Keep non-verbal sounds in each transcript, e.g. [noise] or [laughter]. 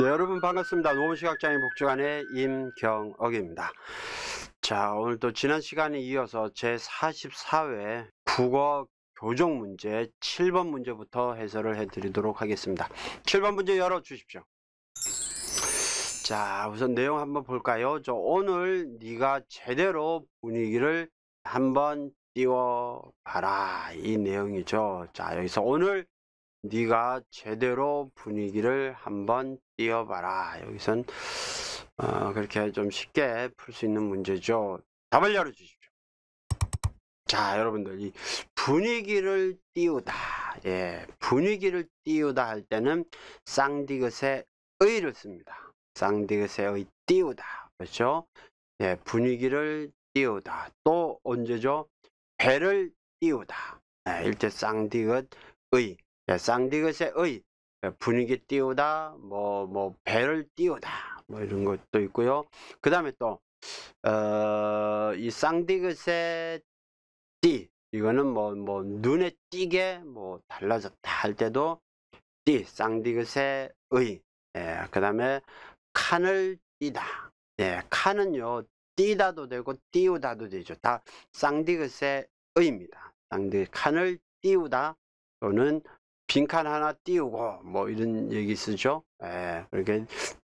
네, 여러분 반갑습니다. 노무시각장애 복지관의 임경억입니다. 자, 오늘도 지난 시간에 이어서 제44회 국어 교정 문제 7번 문제부터 해설을 해드리도록 하겠습니다. 7번 문제 열어주십시오. 자, 우선 내용 한번 볼까요? 저 오늘 네가 제대로 분위기를 한번 띄워봐라. 이 내용이죠. 자, 여기서 오늘 네가 제대로 분위기를 한번 띄워봐라. 여기선 어, 그렇게 좀 쉽게 풀 수 있는 문제죠. 답을 열어주십시오. 자, 여러분들 이 분위기를 띄우다, 예, 분위기를 띄우다 할 때는 쌍디귿의 의를 씁니다. 쌍디귿의 의 띄우다, 그렇죠? 예, 분위기를 띄우다. 또 언제죠? 배를 띄우다. 예, 일제 쌍디귿 의. 쌍디귿의 의 분위기 띄우다, 뭐, 뭐, 배를 띄우다, 뭐 이런 것도 있고요. 그 다음에 또, 어, 이 쌍디귿의 띠, 이거는 뭐, 뭐, 눈에 띄게 뭐 달라졌다 할 때도 띠, 쌍디귿의 의. 예, 그 다음에 칸을 띠다. 예, 칸은요, 띠다도 되고 띄우다도 되죠. 다 쌍디귿의 의입니다. 쌍디귿 칸을 띄우다 또는 빈칸 하나 띄우고 뭐 이런 얘기 쓰죠. 예, 이렇게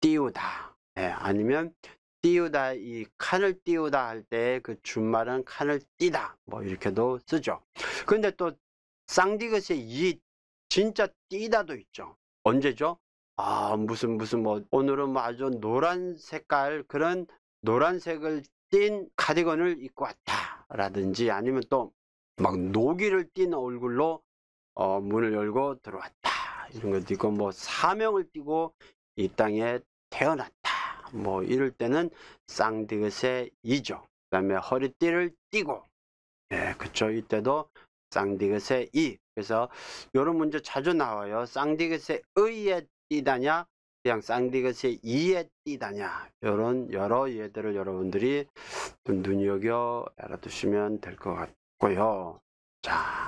띄우다. 예, 아니면 띄우다 이 칸을 띄우다 할 때 그 준말은 칸을 띄다 뭐 이렇게도 쓰죠. 근데 또 쌍디귿의 이 진짜 띄다도 있죠. 언제죠? 아 무슨 무슨 뭐 오늘은 뭐 아주 노란 색깔 그런 노란색을 띤 카디건을 입고 왔다 라든지 아니면 또 막 노기를 띤 얼굴로 어, 문을 열고 들어왔다. 이런 것도 있고 뭐 사명을 띠고 이 땅에 태어났다. 뭐 이럴 때는 쌍디귿의 이죠. 그다음에 허리띠를 띠고 예, 그쵸 이때도 쌍디귿의 이. 그래서 이런 문제 자주 나와요. 쌍디귿의 의에 띠다냐 그냥 쌍디귿의 이에 띠다냐 이런 여러 예들을 여러분들이 눈여겨 알아두시면 될 것 같고요. 자.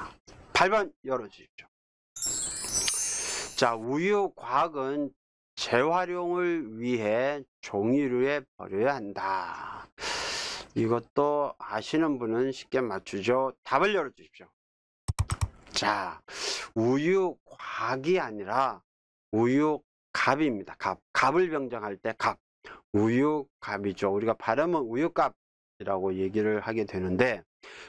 8번 열어주십시오. 자, 우유 과학은 재활용을 위해 종이류에 버려야 한다. 이것도 아시는 분은 쉽게 맞추죠. 답을 열어주십시오. 자, 우유 과학이 아니라 우유 갑입니다. 갑. 갑을 병정할 때 갑. 우유 갑이죠. 우리가 발음은 우유갑이라고 얘기를 하게 되는데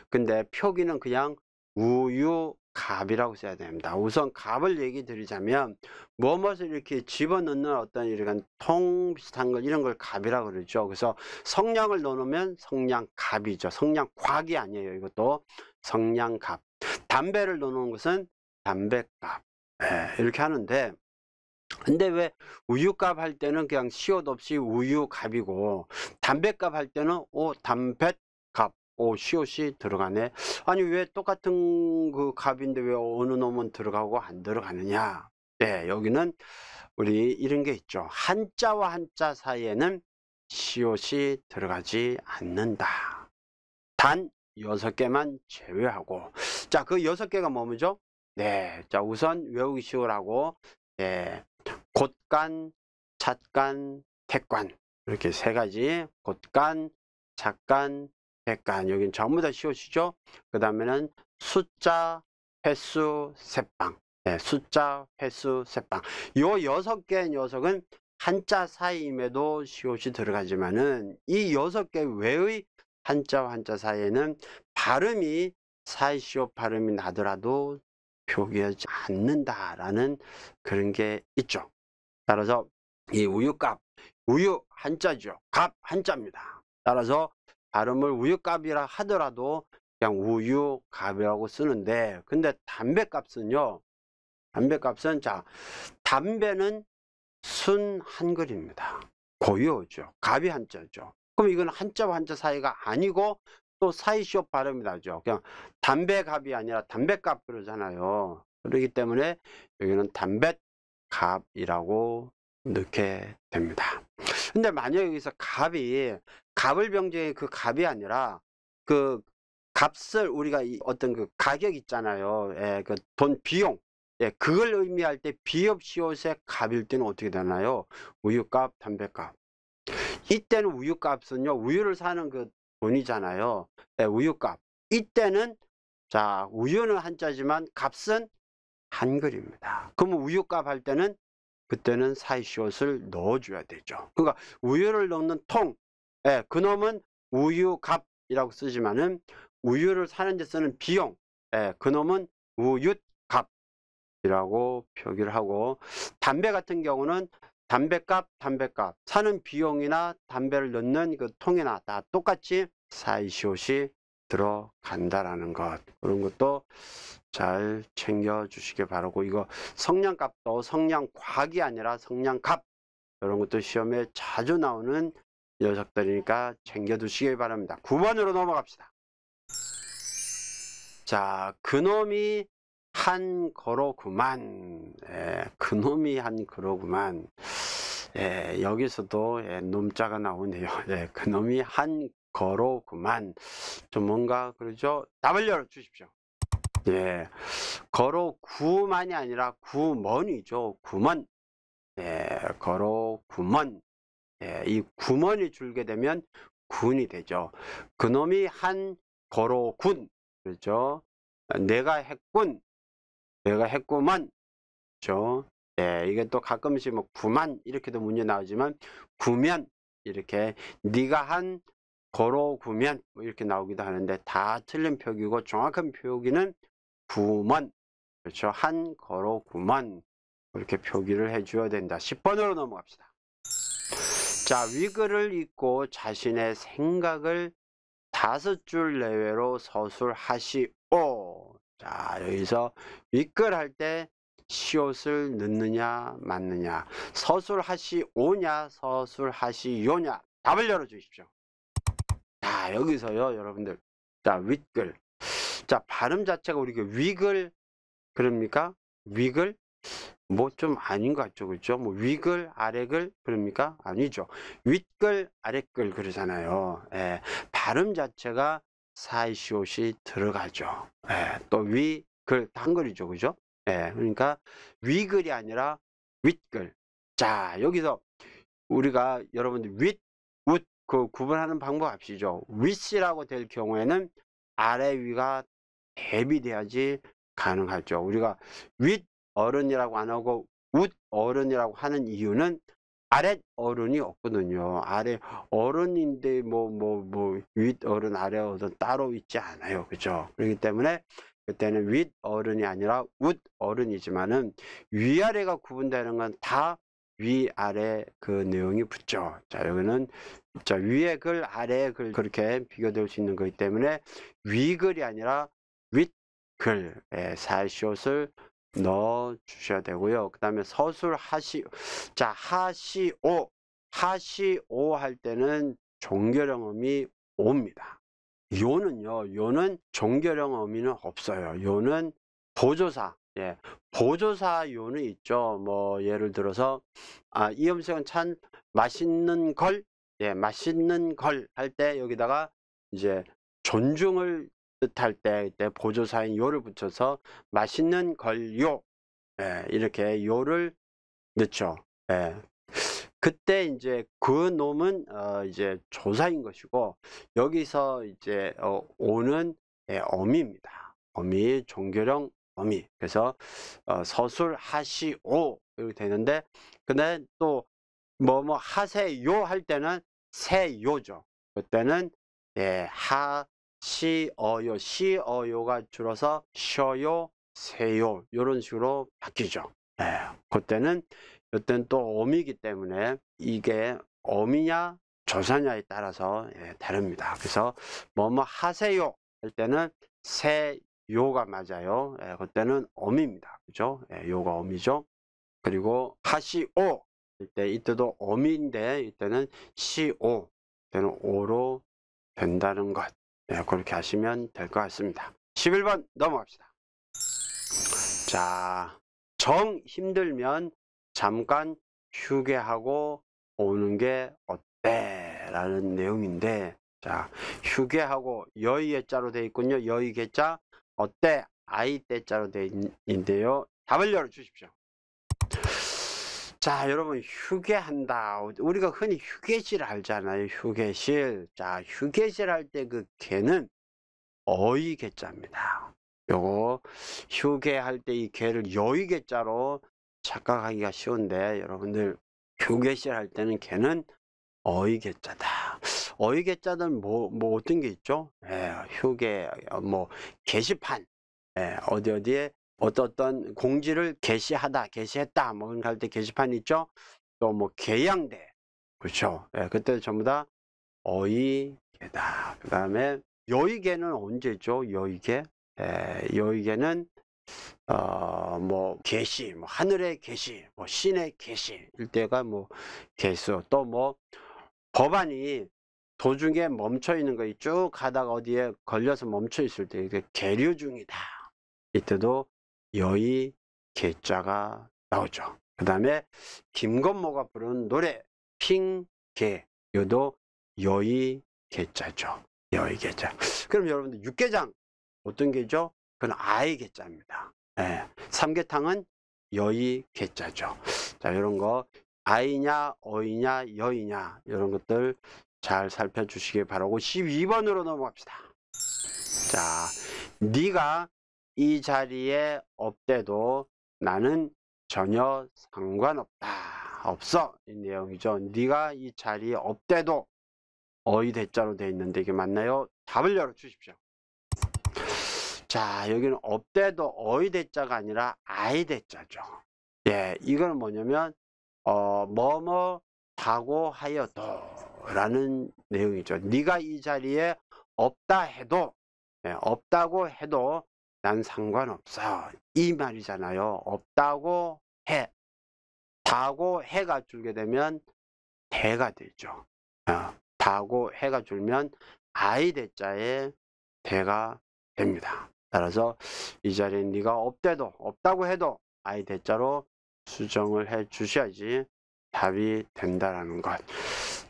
근데 표기는 그냥 우유갑이라고 써야 됩니다. 우선 갑을 얘기 드리자면 무엇을 이렇게 집어넣는 어떤 이런 통 비슷한 걸 이런 걸 갑이라고 그러죠. 그래서 성냥을 넣으면 어놓 성냥갑이죠. 성냥곽이 아니에요. 이것도 성냥갑. 담배를 넣어놓은 것은 담배갑. 네, 이렇게 하는데 근데 왜우유갑할 때는 그냥 시옷 없이 우유갑이고담배갑할 때는 오담뱃갑 오, COC 들어가네. 아니, 왜 똑같은 그 값인데 왜 어느 놈은 들어가고 안 들어가느냐. 네, 여기는 우리 이런 게 있죠. 한자와 한자 사이에는 COC 들어가지 않는다. 단 여섯 개만 제외하고. 자, 그 여섯 개가 뭐죠? 네. 자, 우선 외우기 쉬우라고, 네, 곶간 찻간, 택관. 이렇게 세 가지. 곶간 찻간, 객관 여긴 전부 다시옷이죠그 다음에는 숫자, 횟수, 셋방 네, 숫자, 횟수, 셋방 요 여섯 개 녀석은 한자 사이임에도 시옷이 들어가지만은 이 여섯 개 외의 한자와 한자 사이에는 발음이 사이시옷 발음이 나더라도 표기하지 않는다라는 그런 게 있죠. 따라서 이 우유값, 우유 한자죠. 값 한자입니다. 따라서 발음을 우유값이라 하더라도 그냥 우유값이라고 쓰는데 근데 담배값은요 담배값은 자 담배는 순 한글입니다 고유어죠 갑이 한자죠 그럼 이건 한자와 한자 사이가 아니고 또 사이쇼 발음이 나죠 그냥 담배갑이 아니라 담배값 그러잖아요 그렇기 때문에 여기는 담배갑이라고 넣게 됩니다 근데 만약 여기서 갑이 갑을 병제의 그 갑이 아니라 그 값을 우리가 어떤 그 가격 있잖아요. 예, 그 돈 비용. 예, 그걸 의미할 때 비읍시옷의 갑일 때는 어떻게 되나요? 우유값, 담배값. 이때는 우유값은요, 우유를 사는 그 돈이잖아요. 예, 우유값. 이때는 자, 우유는 한자지만 값은 한글입니다. 그럼 우유값 할 때는 그때는 사이시옷을 넣어줘야 되죠. 그러니까 우유를 넣는 통, 예, 그놈은 우유값이라고 쓰지만은 우유를 사는 데 쓰는 비용. 예, 그놈은 우윳값이라고 표기를 하고 담배 같은 경우는 담배값, 담배값 사는 비용이나 담배를 넣는 그 통이나 다 똑같이 사이시옷이 들어간다라는 것 그런 것도 잘 챙겨 주시기 바라고 이거 성량값도 성량과학이 아니라 성량값 이런 것도 시험에 자주 나오는 녀석들이니까 챙겨두시길 바랍니다. 9번으로 넘어갑시다. 자, 그놈이 한 거로구만. 예, 그놈이 한 거로구만. 예, 여기서도 예, 놈자가 나오네요. [laughs] 예, 그놈이 한 거로구만. 좀 뭔가 그러죠? 답을 열어 주십시오. 예, 거로구만이 아니라 구먼이죠. 구먼. 예, 거로구먼. 예, 이 구먼이 줄게 되면 군이 되죠. 그놈이 한 거로 군 그렇죠. 내가 했군 내가 했구만 그렇죠. 예, 이게 또 가끔씩 뭐 구만 이렇게도 문제 나오지만 구면 이렇게 네가 한 거로 구면 뭐 이렇게 나오기도 하는데 다 틀린 표기고 정확한 표기는 구먼 그렇죠. 한 거로 구먼 이렇게 표기를 해줘야 된다. 10번으로 넘어갑시다. 자, 위글을 읽고 자신의 생각을 다섯 줄 내외로 서술하시오. 자, 여기서 위글할 때 시옷을 넣느냐, 맞느냐, 서술하시오냐, 서술하시요냐, 답을 열어주십시오. 자, 여기서요, 여러분들. 자, 윗글. 자, 발음 자체가 우리가 그 위글, 그럽니까? 위글? 뭐좀 아닌 것 같죠 그죠 뭐 위글 아래글 그럽니까 아니죠 윗글 아래글 그러잖아요 예, 발음 자체가 사이시옷이 들어가죠 예, 또 위글 단글이죠 그죠 예, 그러니까 위글이 아니라 윗글 자 여기서 우리가 여러분들 윗, 웃그 구분하는 방법 아시죠? 윗이라고 될 경우에는 아래 위가 대비돼야지 가능하죠. 우리가 윗, 어른이라고 안 하고 웃 어른이라고 하는 이유는 아래 어른이 없거든요. 아래 어른인데 뭐 뭐뭐윗 어른 아래 어른 따로 있지 않아요. 그죠? 렇 그렇기 때문에 그때는 윗 어른이 아니라 웃 어른이지만은 위아래가 구분되는 건 다 위아래 그 내용이 붙죠. 자, 여기는 자, 위의 글, 아래의 글 그렇게 비교될 수 있는 거기 때문에 위글이 아니라 윗글, 예, 사시옷을 넣어 주셔야 되고요. 그 다음에 서술 하시, 자, 하시오, 하시오 할 때는 종결형음이 옵니다. 요는요, 요는 종결형어미는 없어요. 요는 보조사, 예, 보조사 요는 있죠. 뭐, 예를 들어서, 아, 이 음식은 참 맛있는 걸, 예, 맛있는 걸 할 때 여기다가 이제 존중을 뜻할때 이때 보조사인 요를 붙여서 맛있는 걸요 예, 이렇게 요를 넣죠. 예. 그때 이제 그 놈은 어 이제 조사인 것이고 여기서 이제 어 오는 예, 어미입니다. 어미 종교령 어미 그래서 어 서술하시오 이렇게 되는데 근데 또 뭐뭐 뭐 하세요 할 때는 세요죠. 그때는 예, 하 시어요, 시어요가 줄어서 셔요 세요 이런 식으로 바뀌죠. 네, 그때는 그때는또 어미기 때문에 이게 어미냐 조사냐에 따라서 예, 다릅니다. 그래서 뭐뭐 하세요 할 때는 세요가 맞아요. 예, 그때는 어미입니다. 그죠? 예, 요가 어미죠. 그리고 하시오 이때 이때도 어미인데 이때는 시오 때는 오로 된다는 것. 네, 그렇게 하시면 될 것 같습니다 11번 넘어갑시다 자, 정 힘들면 잠깐 휴게하고 오는 게 어때? 라는 내용인데 자, 휴게하고 여의의 자로 되어 있군요 여의계 자, 어때? 아이 때 자로 되어 있는데요 답을 열어주십시오 자, 여러분, 휴게한다. 우리가 흔히 휴게실 알잖아요. 휴게실. 자, 휴게실 할 때 그 개는 어이개자입니다. 요거 휴게할 때 이 개를 여의개자로 착각하기가 쉬운데 여러분들 휴게실 할 때는 개는 어이개자다. 어이개자는 뭐, 뭐 어떤 게 있죠? 예, 휴게, 어, 뭐 게시판, 예, 어디 어디에 어떤 공지를 게시하다, 게시했다, 뭐 그런 갈때 게시판 있죠. 또 뭐개양대 그렇죠. 예, 그때 전부 다 어이계다. 그 다음에 여의계는 언제죠? 여의계, 예, 여의계는 어뭐 계시, 뭐 하늘의 계시, 뭐 신의 계시 일대가 뭐 계수 또뭐 법안이 도중에 멈춰 있는 거쭉 가다가 어디에 걸려서 멈춰 있을 때 이게 계류 중이다. 이때도 여의 개자가 나오죠. 그 다음에 김건모가 부른 노래 핑계 요도 여의 개자죠. 여의 개자. 그럼 여러분들 육개장 어떤 개죠? 그건 아이 개자입니다. 예. 삼계탕은 여의 개자죠. 자 이런 거 아이냐 어이냐 여이냐 이런 것들 잘살펴주시길 바라고 12번으로 넘어갑시다. 자 네가 이 자리에 없대도 나는 전혀 상관없다. 없어. 이 내용이죠. 네가 이 자리에 없대도 어이 대자로 되어 있는데 이게 맞나요? 답을 열어 주십시오. 자, 여기는 없대도 어이 대자가 아니라 아이 대자죠. 예, 이건 뭐냐면 어, 뭐뭐 다고 하여도 라는 내용이죠. 네가 이 자리에 없다 해도 예, 없다고 해도 난 상관없어. 이 말이잖아요. 없다고 해. 다고 해가 줄게 되면 대가 되죠. 어, 다고 해가 줄면 아이 대자에 대가 됩니다. 따라서 이 자리에 네가 없대도 없다고 해도 아이 대자로 수정을 해 주셔야지 답이 된다라는 것.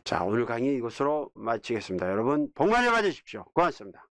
자 오늘 강의 이것으로 마치겠습니다. 여러분 복 많이 받으십시오. 고맙습니다.